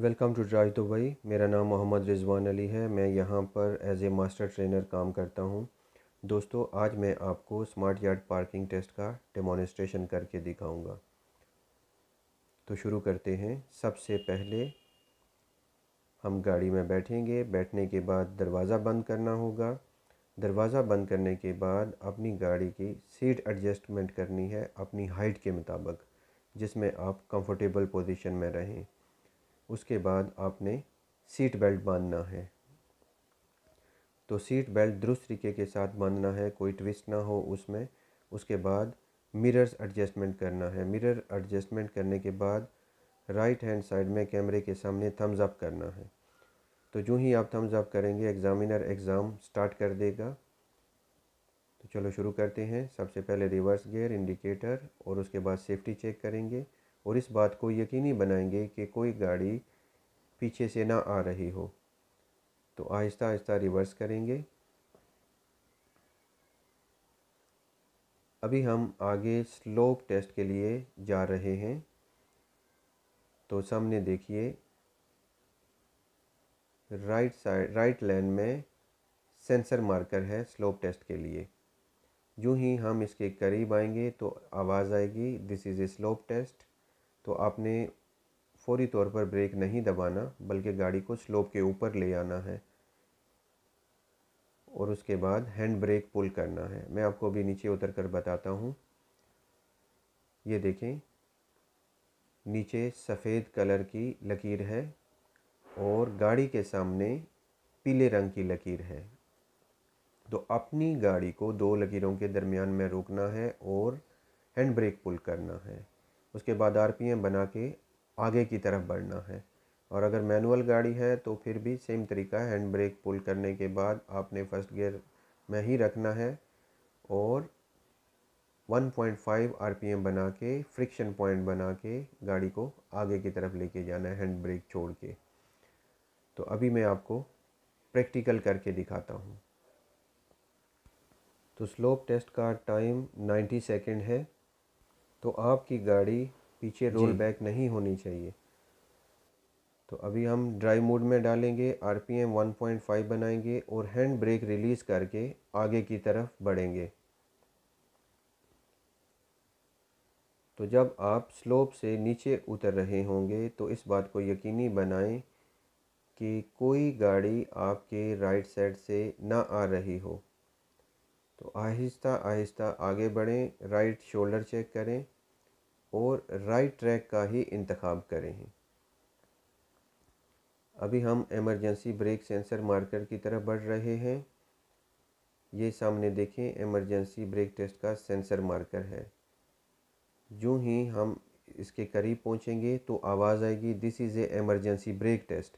welcome to drive Dubai तो मेरा नाम मोहम्मद रिजवान अली है मैं यहाँ पर एज ए मास्टर ट्रेनर काम करता हूँ दोस्तों आज मैं आपको स्मार्ट यार्ड पार्किंग टेस्ट का डेमोनस्ट्रेशन करके दिखाऊंगा तो शुरू करते हैं सबसे पहले हम गाड़ी में बैठेंगे बैठने के बाद दरवाज़ा बंद करना होगा दरवाज़ा बंद करने के बाद अपनी गाड़ी की सीट एडजस्टमेंट करनी है अपनी हाइट के मुताबिक जिसमें आप कंफर्टेबल पोजीशन में रहें उसके बाद आपने सीट बेल्ट बांधना है तो सीट बेल्ट दुरुस्त तरीके के साथ बांधना है कोई ट्विस्ट ना हो उसमें उसके बाद मिरर्स एडजस्टमेंट करना है मिरर एडजस्टमेंट करने के बाद राइट हैंड साइड में कैमरे के सामने थम्स अप करना है तो जो ही आप थम्स अप करेंगे एग्ज़ामिनर एग्ज़ाम स्टार्ट कर देगा तो चलो शुरू करते हैं सबसे पहले रिवर्स गियर इंडिकेटर और उसके बाद सेफ्टी चेक करेंगे और इस बात को यकीनी बनाएंगे कि कोई गाड़ी पीछे से ना आ रही हो तो आहिस्ता आहिस्ता रिवर्स करेंगे अभी हम आगे स्लोप टेस्ट के लिए जा रहे हैं तो सामने देखिए राइट साइड राइट लेन में सेंसर मार्कर है स्लोप टेस्ट के लिए जो ही हम इसके करीब आएंगे तो आवाज़ आएगी this is a slope test तो आपने फौरी तौर पर ब्रेक नहीं दबाना बल्कि गाड़ी को स्लोप के ऊपर ले आना है और उसके बाद हैंड ब्रेक पुल करना है मैं आपको अभी नीचे उतर कर बताता हूँ ये देखें नीचे सफ़ेद कलर की लकीर है और गाड़ी के सामने पीले रंग की लकीर है तो अपनी गाड़ी को दो लकीरों के दरमियान में रोकना है और हैंड ब्रेक पुल करना है उसके बाद आर बना के आगे की तरफ बढ़ना है और अगर मैनुअल गाड़ी है तो फिर भी सेम तरीका है हैंड ब्रेक पुल करने के बाद आपने फर्स्ट गियर में ही रखना है और 1.5 आरपीएम बना के फ्रिक्शन पॉइंट बना के गाड़ी को आगे की तरफ लेके जाना है हैंड ब्रेक छोड़ के तो अभी मैं आपको प्रैक्टिकल करके दिखाता हूँ तो स्लोप टेस्ट का टाइम 90 सेकंड है तो आपकी गाड़ी पीछे रोल बैक नहीं होनी चाहिए तो अभी हम ड्राइव मोड में डालेंगे R P M one point five बनाएंगे और हैंड ब्रेक रिलीज़ करके आगे की तरफ बढ़ेंगे तो जब आप स्लोप से नीचे उतर रहे होंगे तो इस बात को यकीनी बनाएं कि कोई गाड़ी आपके राइट साइड से ना आ रही हो तो आहिस्ता आहिस्ता आगे बढ़ें राइट शोल्डर चेक करें और राइट ट्रैक का ही इंतखब करें अभी हम इमरजेंसी ब्रेक सेंसर मार्कर की तरफ बढ़ रहे हैं ये सामने देखें इमरजेंसी ब्रेक टेस्ट का सेंसर मार्कर है जो ही हम इसके करीब पहुंचेंगे तो आवाज़ आएगी this is a emergency brake test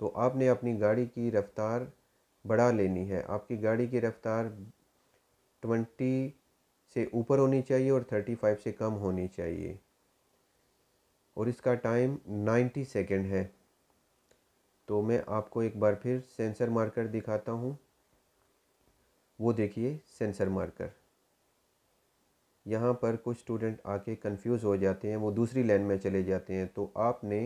तो आपने अपनी गाड़ी की रफ़्तार बढ़ा लेनी है आपकी गाड़ी की रफ़्तार ट्वेंटी से ऊपर होनी चाहिए और थर्टी फाइव से कम होनी चाहिए और इसका टाइम नाइन्टी सेकेंड है तो मैं आपको एक बार फिर सेंसर मार्कर दिखाता हूँ वो देखिए सेंसर मार्कर यहाँ पर कुछ स्टूडेंट आके कंफ्यूज हो जाते हैं वो दूसरी लाइन में चले जाते हैं तो आपने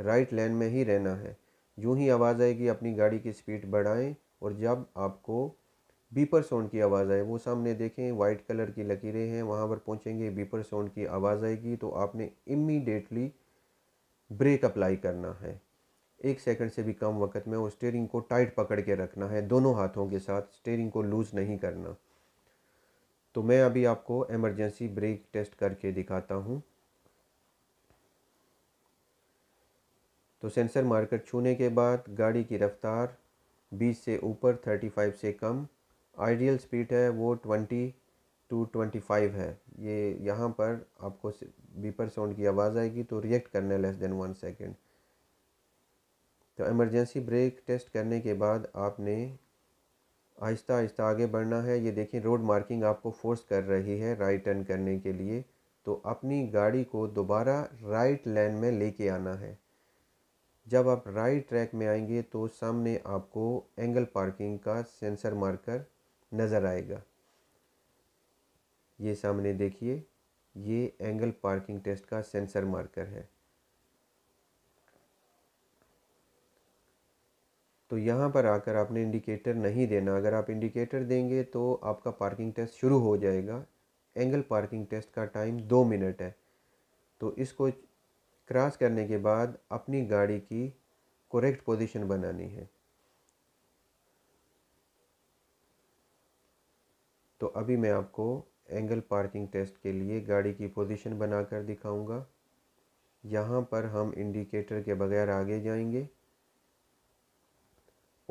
राइट लाइन में ही रहना है यूं ही आवाज़ आएगी अपनी गाड़ी की स्पीड बढ़ाएं और जब आपको बीपर साउंड की आवाज़ आए वो सामने देखें वाइट कलर की लकीरें हैं वहाँ पर पहुँचेंगे बीपर साउंड की आवाज़ आएगी तो आपने इमीडिएटली ब्रेक अप्लाई करना है एक सेकंड से भी कम वक्त में और स्टेयरिंग को टाइट पकड़ के रखना है दोनों हाथों के साथ स्टेयरिंग को लूज़ नहीं करना तो मैं अभी आपको एमरजेंसी ब्रेक टेस्ट करके दिखाता हूँ तो सेंसर मार्कर छूने के बाद गाड़ी की रफ्तार 20 से ऊपर 35 से कम आइडियल स्पीड है वो ट्वेंटी टू ट्वेंटी फाइव है ये यहाँ पर आपको बीपर साउंड की आवाज़ आएगी तो रिएक्ट करना है लेस देन वन सेकेंड तो एमरजेंसी ब्रेक टेस्ट करने के बाद आपने आहिस्ता आहिस्ता आगे बढ़ना है ये देखिए रोड मार्किंग आपको फोर्स कर रही है राइट टर्न करने के लिए तो अपनी गाड़ी को दोबारा राइट लेन में लेके आना है जब आप राइट ट्रैक में आएंगे तो सामने आपको एंगल पार्किंग का सेंसर मार्कर नज़र आएगा ये सामने देखिए ये एंगल पार्किंग टेस्ट का सेंसर मार्कर है तो यहाँ पर आकर आपने इंडिकेटर नहीं देना अगर आप इंडिकेटर देंगे तो आपका पार्किंग टेस्ट शुरू हो जाएगा एंगल पार्किंग टेस्ट का टाइम दो मिनट है तो इसको क्रॉस करने के बाद अपनी गाड़ी की करेक्ट पोजीशन बनानी है तो अभी मैं आपको एंगल पार्किंग टेस्ट के लिए गाड़ी की पोजीशन बनाकर दिखाऊंगा यहाँ पर हम इंडिकेटर के बगैर आगे जाएंगे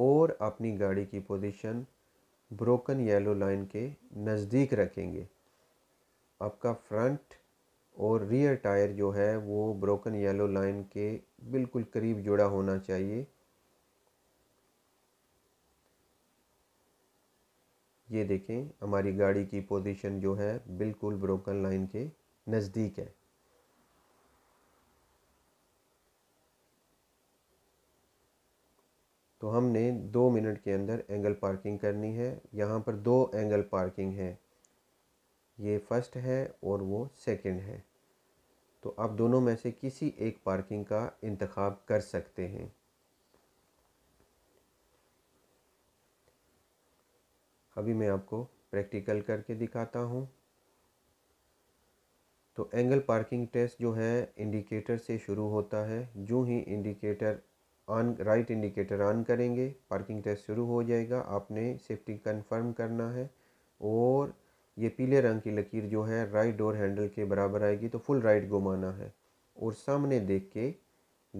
और अपनी गाड़ी की पोजीशन ब्रोकन येलो लाइन के नज़दीक रखेंगे आपका फ्रंट और रियर टायर जो है वो ब्रोकन येलो लाइन के बिल्कुल करीब जुड़ा होना चाहिए ये देखें हमारी गाड़ी की पोजीशन जो है बिल्कुल ब्रोकन लाइन के नज़दीक है तो हमने दो मिनट के अंदर एंगल पार्किंग करनी है यहाँ पर दो एंगल पार्किंग है ये फर्स्ट है और वो सेकंड है तो आप दोनों में से किसी एक पार्किंग का इंतखब कर सकते हैं अभी मैं आपको प्रैक्टिकल करके दिखाता हूँ तो एंगल पार्किंग टेस्ट जो है इंडिकेटर से शुरू होता है जो ही indicator on right indicator on करेंगे पार्किंग टेस्ट शुरू हो जाएगा आपने सेफ्टी कंफर्म करना है और ये पीले रंग की लकीर जो है राइट डोर हैंडल के बराबर आएगी तो फुल राइट घुमाना है और सामने देख के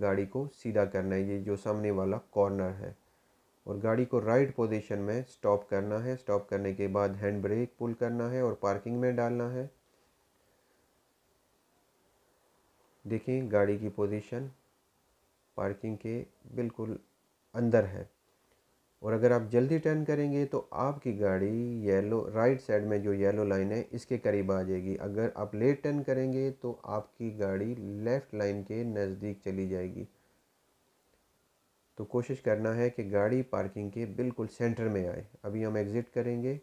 गाड़ी को सीधा करना है ये जो सामने वाला कॉर्नर है और गाड़ी को राइट पोजीशन में स्टॉप करना है स्टॉप करने के बाद हैंड ब्रेक पुल करना है और पार्किंग में डालना है देखें गाड़ी की पोजीशन पार्किंग के बिल्कुल अंदर है और अगर आप जल्दी टर्न करेंगे तो आपकी गाड़ी येलो राइट साइड में जो येलो लाइन है इसके करीब आ जाएगी अगर आप लेट टर्न करेंगे तो आपकी गाड़ी लेफ़्ट लाइन के नज़दीक चली जाएगी तो कोशिश करना है कि गाड़ी पार्किंग के बिल्कुल सेंटर में आए अभी हम एग्ज़िट करेंगे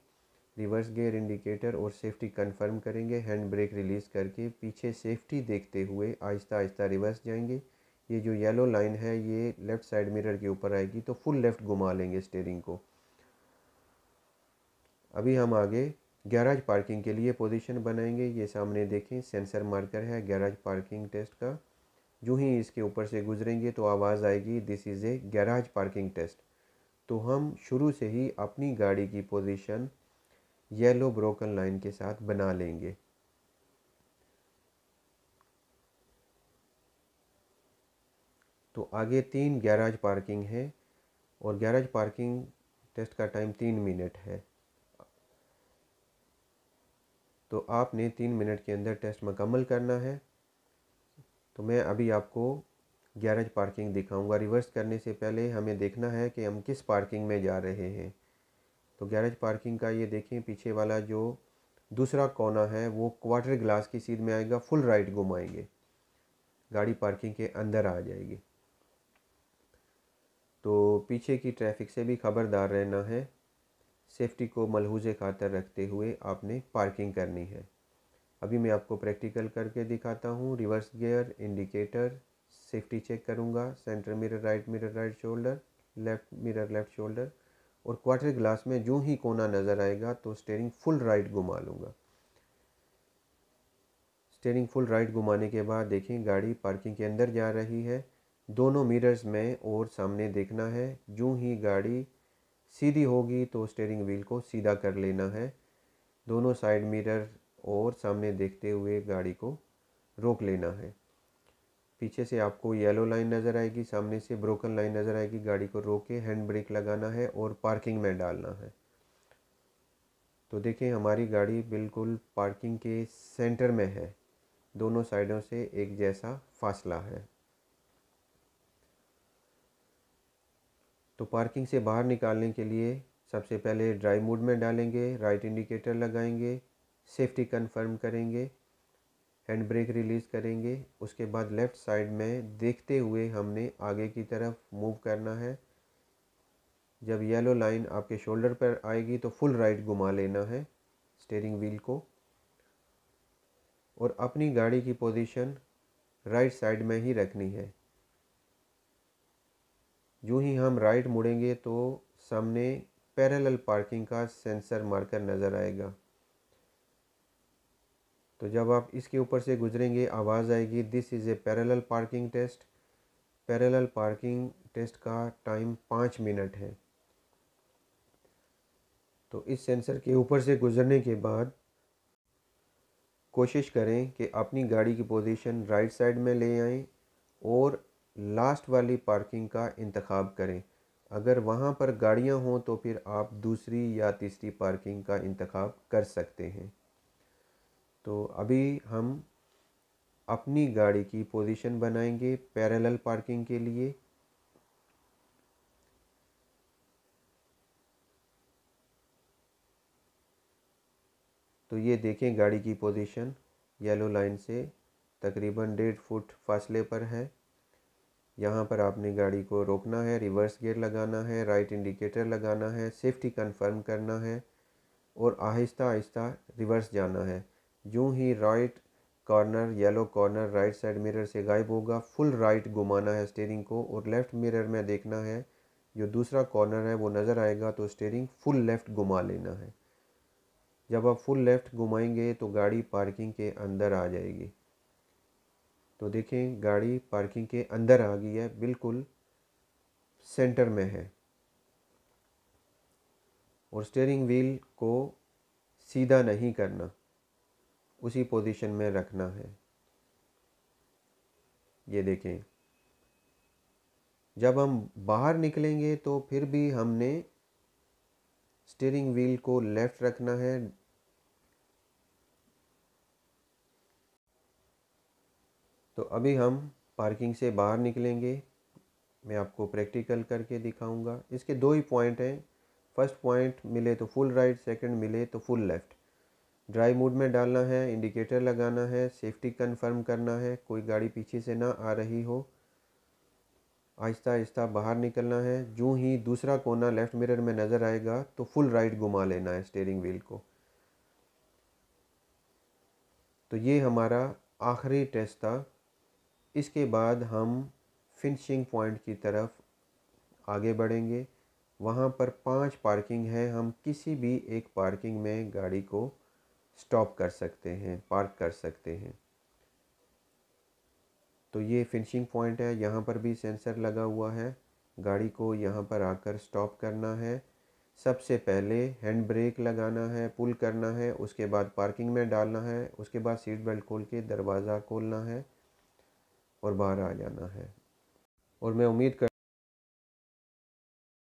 रिवर्स गेयर इंडिकेटर और सेफ्टी कंफर्म करेंगे हैंड ब्रेक रिलीज़ करके पीछे सेफ्टी देखते हुए आहिस्ता आहिस्ता रिवर्स जाएंगे ये जो येलो लाइन है ये लेफ़्ट साइड मिरर के ऊपर आएगी तो फुल लेफ़्ट घुमा लेंगे स्टेयरिंग को अभी हम आगे गैराज पार्किंग के लिए पोजीशन बनाएंगे ये सामने देखें सेंसर मार्कर है गैराज पार्किंग टेस्ट का जो ही इसके ऊपर से गुजरेंगे तो आवाज़ आएगी this is a garage parking test तो हम शुरू से ही अपनी गाड़ी की पोजीशन येलो ब्रोकन लाइन के साथ बना लेंगे तो आगे तीन गैराज पार्किंग है और गैराज पार्किंग टेस्ट का टाइम तीन मिनट है तो आपने तीन मिनट के अंदर टेस्ट मुकम्मल करना है तो मैं अभी आपको गैरेज पार्किंग दिखाऊंगा रिवर्स करने से पहले हमें देखना है कि हम किस पार्किंग में जा रहे हैं तो गैरेज पार्किंग का ये देखें पीछे वाला जो दूसरा कोना है वो क्वार्टर ग्लास की सीध में आएगा फुल राइट घुमाएंगे गाड़ी पार्किंग के अंदर आ जाएगी तो पीछे की ट्रैफिक से भी खबरदार रहना है सेफ्टी को मलहूज खातर रखते हुए आपने पार्किंग करनी है अभी मैं आपको प्रैक्टिकल करके दिखाता हूँ reverse gear indicator safety check करूँगा centre mirror right mirror right shoulder left mirror left shoulder और क्वार्टर ग्लास में जो ही कोना नज़र आएगा तो स्टेयरिंग फुल राइट घुमा लूँगा स्टेयरिंग फुल राइट घुमाने के बाद देखें गाड़ी पार्किंग के अंदर जा रही है दोनों मिरर्स में और सामने देखना है जो ही गाड़ी सीधी होगी तो स्टेयरिंग व्हील को सीधा कर लेना है दोनों साइड मिरर और सामने देखते हुए गाड़ी को रोक लेना है पीछे से आपको येलो लाइन नज़र आएगी सामने से ब्रोकन लाइन नज़र आएगी गाड़ी को रोक के हैंड ब्रेक लगाना है और पार्किंग में डालना है तो देखें हमारी गाड़ी बिल्कुल पार्किंग के सेंटर में है दोनों साइडों से एक जैसा फासला है तो पार्किंग से बाहर निकालने के लिए सबसे पहले ड्राइव मोड में डालेंगे राइट इंडिकेटर लगाएंगे सेफ्टी कंफर्म करेंगे हैंड ब्रेक रिलीज़ करेंगे उसके बाद लेफ़्ट साइड में देखते हुए हमने आगे की तरफ मूव करना है जब येलो लाइन आपके शोल्डर पर आएगी तो फुल राइट घुमा लेना है स्टेयरिंग व्हील को और अपनी गाड़ी की पोजीशन राइट साइड में ही रखनी है जो ही हम राइट मुड़ेंगे तो सामने पैरेलल पार्किंग का सेंसर मार्कर नज़र आएगा तो जब आप इसके ऊपर से गुजरेंगे आवाज़ आएगी this is a parallel parking test parallel parking test का टाइम पाँच मिनट है तो इस सेंसर के ऊपर से गुजरने के बाद कोशिश करें कि अपनी गाड़ी की पोजीशन राइट साइड में ले आएं और लास्ट वाली पार्किंग का इंतखब करें अगर वहाँ पर गाड़ियाँ हों तो फिर आप दूसरी या तीसरी पार्किंग का इंतखब कर सकते हैं तो अभी हम अपनी गाड़ी की पोजीशन बनाएंगे पैरेलल पार्किंग के लिए तो ये देखें गाड़ी की पोजीशन येलो लाइन से तकरीबन डेढ़ फुट फासले पर है यहाँ पर आपने गाड़ी को रोकना है रिवर्स गियर लगाना है राइट इंडिकेटर लगाना है सेफ्टी कंफर्म करना है और आहिस्ता आहिस्ता रिवर्स जाना है यूं ही right corner yellow corner right side mirror से गायब होगा फुल राइट घुमाना है स्टेयरिंग को और लेफ़्ट मिरर में देखना है जो दूसरा कॉर्नर है वो नज़र आएगा तो स्टेयरिंग फुल लेफ़्ट घुमा लेना है जब आप फुल लेफ़्ट घुमाएंगे तो गाड़ी पार्किंग के अंदर आ जाएगी तो देखें गाड़ी पार्किंग के अंदर आ गई है बिल्कुल सेंटर में है और स्टेयरिंग व्हील को सीधा नहीं करना उसी पोजीशन में रखना है ये देखें जब हम बाहर निकलेंगे तो फिर भी हमने स्टीयरिंग व्हील को लेफ़्ट रखना है तो अभी हम पार्किंग से बाहर निकलेंगे मैं आपको प्रैक्टिकल करके दिखाऊंगा इसके दो ही पॉइंट हैं फर्स्ट पॉइंट मिले तो फुल राइट सेकंड मिले तो फुल लेफ़्ट ड्राई मोड में डालना है इंडिकेटर लगाना है सेफ्टी कंफर्म करना है कोई गाड़ी पीछे से ना आ रही हो आहिस्ता आहिस्ता बाहर निकलना है जो ही दूसरा कोना लेफ़्ट मिरर में नज़र आएगा तो फुल राइट घुमा लेना है स्टेयरिंग व्हील को तो ये हमारा आखिरी टेस्ट था इसके बाद हम फिनिशिंग पॉइंट की तरफ आगे बढ़ेंगे वहाँ पर पांच पार्किंग है हम किसी भी एक पार्किंग में गाड़ी को स्टॉप कर सकते हैं पार्क कर सकते हैं तो ये फिनिशिंग पॉइंट है यहाँ पर भी सेंसर लगा हुआ है गाड़ी को यहाँ पर आकर स्टॉप करना है सबसे पहले हैंड ब्रेक लगाना है पुल करना है उसके बाद पार्किंग में डालना है उसके बाद सीट बेल्ट खोल के दरवाज़ा खोलना है और बाहर आ जाना है और मैं उम्मीद कर